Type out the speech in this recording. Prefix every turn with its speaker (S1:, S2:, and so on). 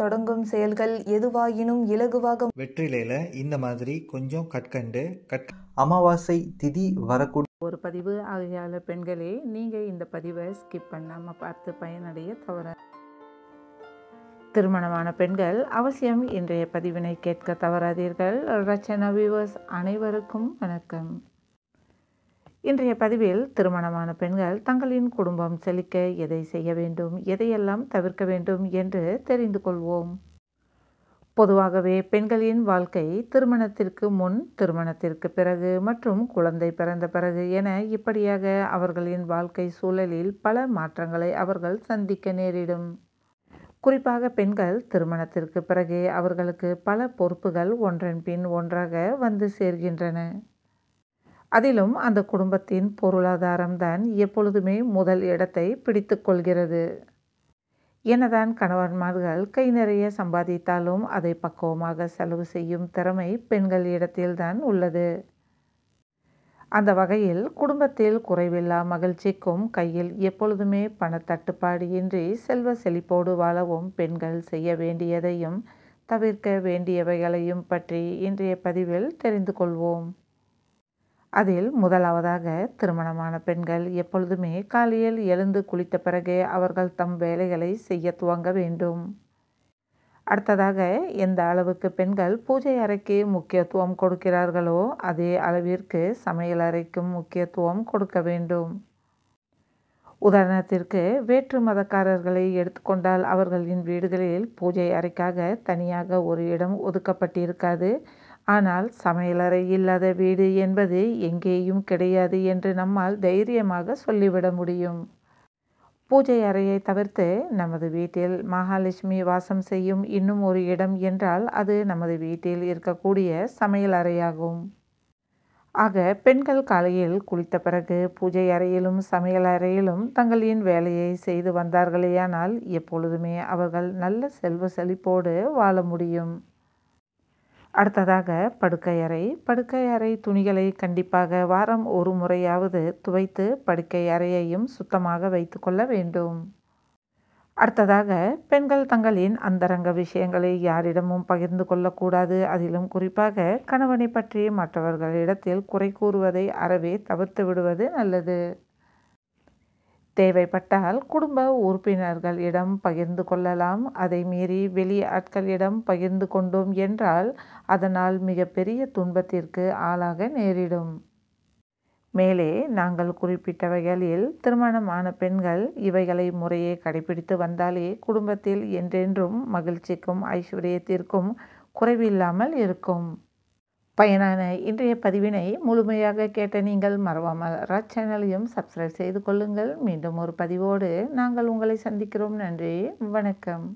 S1: தொடங்கும் செயல்கள் எதுவாயினும் இலகுவாக வெற்றிலையில இந்த மாதிரி கொஞ்சம் கற்கண்டு கட் அமாவாசை திதி வரக்கூடிய ஒரு பதிவு ஆகையால பெண்களே நீங்க இந்த பதிவை ஸ்கிப் பண்ணாம பார்த்து பயனடைய தவற திருமணமான பெண்கள் அவசியம் இன்றைய பதிவினை கேட்க தவறாதீர்கள் ரச்சனா வியூவர்ஸ் அனைவருக்கும் வணக்கம் இன்றைய பதிவில் திருமணமான பெண்கள் தங்களின் குடும்பம் செழிக்க எதை செய்ய வேண்டும் எதையெல்லாம் தவிர்க்க வேண்டும் என்று தெரிந்து கொள்வோம் பொதுவாகவே பெண்களின் வாழ்க்கை திருமணத்திற்கு முன் திருமணத்திற்கு பிறகு மற்றும் குழந்தை பிறந்த பிறகு என இப்படியாக அவர்களின் வாழ்க்கை சூழலில் பல மாற்றங்களை அவர்கள் சந்திக்க நேரிடும் குறிப்பாக பெண்கள் திருமணத்திற்கு பிறகு அவர்களுக்கு பல பொறுப்புகள் ஒன்றன் பின் ஒன்றாக வந்து சேர்கின்றன அதிலும் அந்த குடும்பத்தின் பொருளாதாரம்தான் எப்பொழுதுமே முதல் இடத்தை பிடித்து கொள்கிறது எனதான் கணவன்மார்கள் கை நிறைய சம்பாதித்தாலும் அதை பக்குவமாக செலவு செய்யும் திறமை பெண்கள் இடத்தில்தான் உள்ளது அந்த வகையில் குடும்பத்தில் குறைவில்லா மகிழ்ச்சிக்கும் கையில் எப்பொழுதுமே பணத்தட்டுப்பாடு இன்றி செல்வ செழிப்போடு வாழவும் பெண்கள் செய்ய வேண்டியதையும் தவிர்க்க வேண்டியவைகளையும் பற்றி இன்றைய பதிவில் தெரிந்து கொள்வோம் அதில் முதலாவதாக திருமணமான பெண்கள் எப்பொழுதுமே காலையில் எழுந்து குளித்த பிறகு அவர்கள் தம் வேலைகளை செய்ய துவங்க வேண்டும் அடுத்ததாக எந்த அளவுக்கு பெண்கள் பூஜை அறைக்கு முக்கியத்துவம் கொடுக்கிறார்களோ அதே அளவிற்கு சமையல் அறைக்கும் முக்கியத்துவம் கொடுக்க வேண்டும் உதாரணத்திற்கு வேற்று மதக்காரர்களை எடுத்துக்கொண்டால் அவர்களின் வீடுகளில் பூஜை அறைக்காக தனியாக ஒரு இடம் ஒதுக்கப்பட்டிருக்காது ஆனால் சமையலறை இல்லாத வீடு என்பது எங்கேயும் கிடையாது என்று நம்மால் தைரியமாக சொல்லிவிட முடியும் பூஜை அறையை தவிர்த்து நமது வீட்டில் மகாலட்சுமி வாசம் செய்யும் இன்னும் ஒரு இடம் என்றால் அது நமது வீட்டில் இருக்கக்கூடிய சமையல் அறையாகும் ஆக பெண்கள் காலையில் குளித்த பிறகு பூஜை அறையிலும் சமையல் அறையிலும் தங்களின் வேலையை செய்து வந்தார்களேயானால் எப்பொழுதுமே அவர்கள் நல்ல செல்வ செழிப்போடு வாழ முடியும் அடுத்ததாக படுக்கை அறை படுக்கை அறை துணிகளை கண்டிப்பாக வாரம் ஒரு முறையாவது துவைத்து படுக்கை அறையையும் சுத்தமாக வைத்து கொள்ள வேண்டும் அடுத்ததாக பெண்கள் தங்களின் அந்தரங்க விஷயங்களை யாரிடமும் பகிர்ந்து கொள்ளக்கூடாது அதிலும் குறிப்பாக கணவனை பற்றி மற்றவர்களிடத்தில் குறை கூறுவதை அறவே தவிர்த்து விடுவது நல்லது தேவைப்பட்டால் குடும்ப உறுப்பினர்களிடம் பகிர்ந்து கொள்ளலாம் அதை மீறி வெளி ஆட்களிடம் பகிர்ந்து கொண்டோம் என்றால் அதனால் மிகப்பெரிய துன்பத்திற்கு ஆளாக நேரிடும் மேலே நாங்கள் குறிப்பிட்ட வகையில் திருமணமான பெண்கள் இவைகளை முறையே கடைபிடித்து வந்தாலே குடும்பத்தில் என்றென்றும் மகிழ்ச்சிக்கும் ஐஸ்வர்யத்திற்கும் குறைவில்லாமல் இருக்கும் பயனான இன்றைய பதிவினை முழுமையாக கேட்ட நீங்கள் மறவாமல் ராஜ் சேனலையும் சப்ஸ்கிரைப் செய்து கொள்ளுங்கள் மீண்டும் ஒரு பதிவோடு நாங்கள் உங்களை சந்திக்கிறோம் நன்றி வணக்கம்